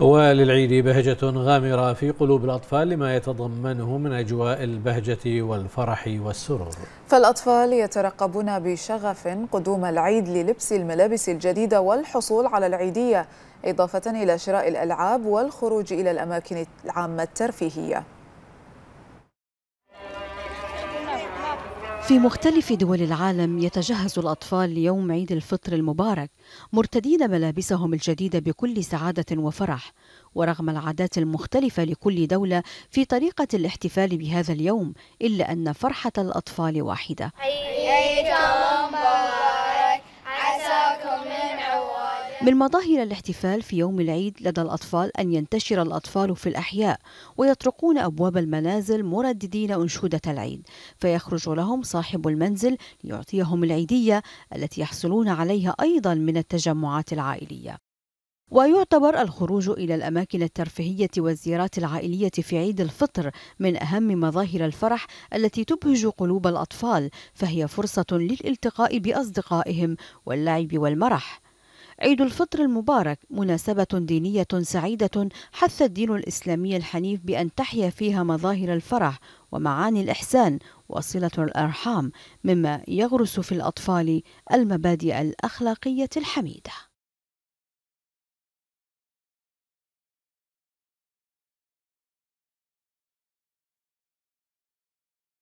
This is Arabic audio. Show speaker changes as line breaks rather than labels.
وللعيد بهجة غامرة في قلوب الأطفال لما يتضمنه من أجواء البهجة والفرح والسرور
فالأطفال يترقبون بشغف قدوم العيد للبس الملابس الجديدة والحصول على العيدية إضافة إلى شراء الألعاب والخروج إلى الأماكن العامة الترفيهية
في مختلف دول العالم يتجهز الأطفال ليوم عيد الفطر المبارك مرتدين ملابسهم الجديدة بكل سعادة وفرح ورغم العادات المختلفة لكل دولة في طريقة الاحتفال بهذا اليوم إلا أن فرحة الأطفال واحدة من مظاهر الاحتفال في يوم العيد لدى الأطفال أن ينتشر الأطفال في الأحياء ويطرقون أبواب المنازل مرددين أنشودة العيد فيخرج لهم صاحب المنزل ليعطيهم العيدية التي يحصلون عليها أيضا من التجمعات العائلية ويعتبر الخروج إلى الأماكن الترفيهية والزيارات العائلية في عيد الفطر من أهم مظاهر الفرح التي تبهج قلوب الأطفال فهي فرصة للالتقاء بأصدقائهم واللعب والمرح عيد الفطر المبارك مناسبة دينية سعيدة حث الدين الإسلامي الحنيف بأن تحيا فيها مظاهر الفرح ومعاني الإحسان وصلة الأرحام مما يغرس في الأطفال المبادئ الأخلاقية الحميدة